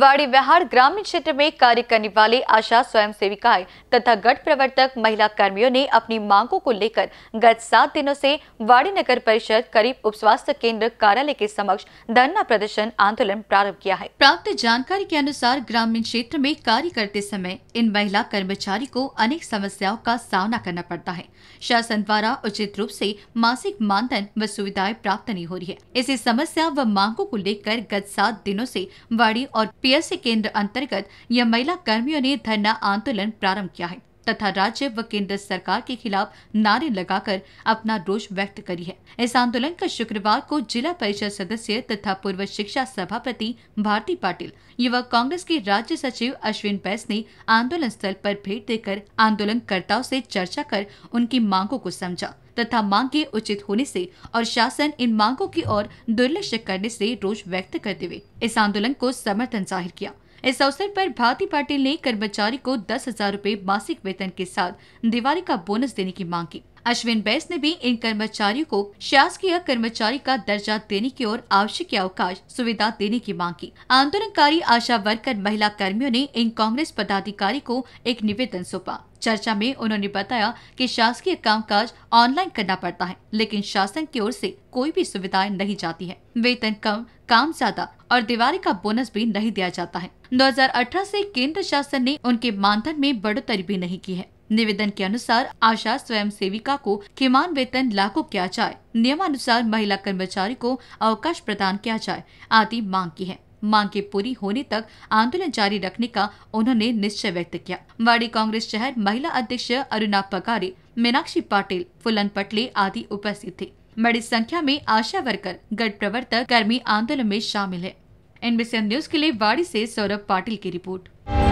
वाड़ी विहार ग्रामीण क्षेत्र में कार्य करने वाले आशा स्वयं सेविकाएं तथा गठ प्रवर्तक महिला कर्मियों ने अपनी मांगों को लेकर गत सात दिनों से वाड़ी नगर परिषद करीब उप स्वास्थ्य केंद्र कार्यालय के समक्ष धरना प्रदर्शन आंदोलन प्रारंभ किया है प्राप्त जानकारी के अनुसार ग्रामीण क्षेत्र में कार्य करते समय इन महिला कर्मचारी को अनेक समस्याओं का सामना करना पड़ता है शासन द्वारा उचित रूप ऐसी मासिक मानधन व सुविधाएं प्राप्त नहीं हो रही है इसी समस्या व मांगों को लेकर गत सात दिनों ऐसी वाड़ी और पीएससी केंद्र अंतर्गत यह महिला कर्मियों ने धरना आंदोलन प्रारंभ किया है तथा राज्य व केंद्र सरकार के खिलाफ नारे लगाकर अपना रोष व्यक्त करी है इस आंदोलन का शुक्रवार को जिला परिषद सदस्य तथा पूर्व शिक्षा सभापति भारती पाटिल युवा कांग्रेस के राज्य सचिव अश्विन बैस ने आंदोलन स्थल पर भेंट देकर आंदोलनकर्ताओं से चर्चा कर उनकी मांगों को समझा तथा मांगे उचित होने से और शासन इन मांगों की ओर दुर्लक्ष करने से रोष व्यक्त करते हुए इस आंदोलन को समर्थन जाहिर किया इस अवसर पर भारती पाटिल ने कर्मचारी को दस हजार रूपए मासिक वेतन के साथ दिवाली का बोनस देने की मांग की अश्विन बैस ने भी इन कर्मचारियों को शासकीय कर्मचारी का दर्जा देने की ओर आवश्यक अवकाश सुविधा देने की मांग की आंदोलनकारी आशा वर्कर महिला कर्मियों ने इन कांग्रेस पदाधिकारी को एक निवेदन सौंपा चर्चा में उन्होंने बताया कि शासकीय कामकाज ऑनलाइन करना पड़ता है लेकिन शासन की ओर से कोई भी सुविधाएं नहीं जाती है वेतन कम काम ज्यादा और दिवाली का बोनस भी नहीं दिया जाता है 2018 से केंद्र शासन ने उनके मानधन में बढ़ोतरी भी नहीं की है निवेदन के अनुसार आशा स्वयं सेविका को किमान वेतन लाखों किया जाए नियमानुसार महिला कर्मचारी को अवकाश प्रदान किया जाए आदि मांग की है मांग के पूरी होने तक आंदोलन जारी रखने का उन्होंने निश्चय व्यक्त किया वाड़ी कांग्रेस शहर महिला अध्यक्ष अरुणा पगारे मीनाक्षी पाटिल फुलन पटले आदि उपस्थित थे बड़ी संख्या में आशा वर्कर गढ़ प्रवर्तक कर्मी आंदोलन में शामिल है एनबीसी न्यूज के लिए वाड़ी से सौरभ पाटिल की रिपोर्ट